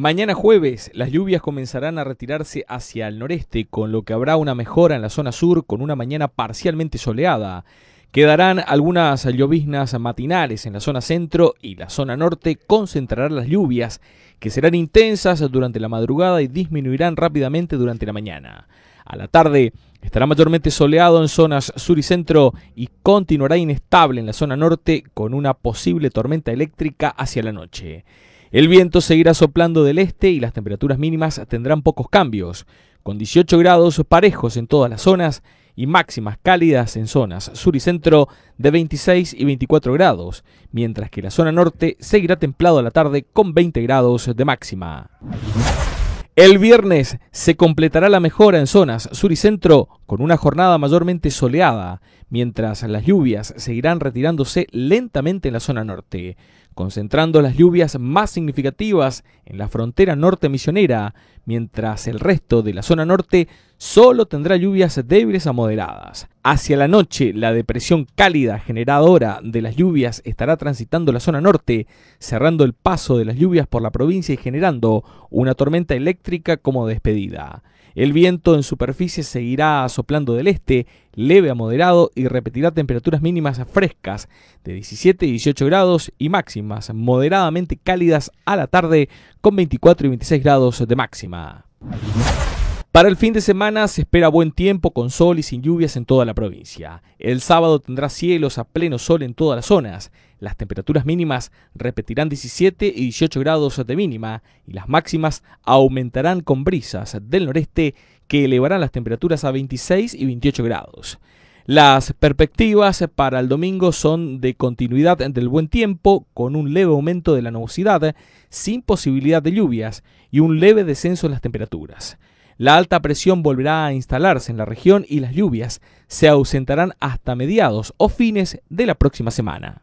Mañana jueves las lluvias comenzarán a retirarse hacia el noreste, con lo que habrá una mejora en la zona sur con una mañana parcialmente soleada. Quedarán algunas lloviznas matinales en la zona centro y la zona norte concentrarán las lluvias, que serán intensas durante la madrugada y disminuirán rápidamente durante la mañana. A la tarde estará mayormente soleado en zonas sur y centro y continuará inestable en la zona norte con una posible tormenta eléctrica hacia la noche. El viento seguirá soplando del este y las temperaturas mínimas tendrán pocos cambios, con 18 grados parejos en todas las zonas y máximas cálidas en zonas sur y centro de 26 y 24 grados, mientras que la zona norte seguirá templado a la tarde con 20 grados de máxima. El viernes se completará la mejora en zonas sur y centro con una jornada mayormente soleada, mientras las lluvias seguirán retirándose lentamente en la zona norte, concentrando las lluvias más significativas en la frontera norte misionera, mientras el resto de la zona norte Solo tendrá lluvias débiles a moderadas. Hacia la noche, la depresión cálida generadora de las lluvias estará transitando la zona norte, cerrando el paso de las lluvias por la provincia y generando una tormenta eléctrica como despedida. El viento en superficie seguirá soplando del este, leve a moderado y repetirá temperaturas mínimas frescas de 17 y 18 grados y máximas moderadamente cálidas a la tarde con 24 y 26 grados de máxima. Para el fin de semana se espera buen tiempo con sol y sin lluvias en toda la provincia. El sábado tendrá cielos a pleno sol en todas las zonas. Las temperaturas mínimas repetirán 17 y 18 grados de mínima y las máximas aumentarán con brisas del noreste que elevarán las temperaturas a 26 y 28 grados. Las perspectivas para el domingo son de continuidad del buen tiempo, con un leve aumento de la nubosidad, sin posibilidad de lluvias y un leve descenso en las temperaturas. La alta presión volverá a instalarse en la región y las lluvias se ausentarán hasta mediados o fines de la próxima semana.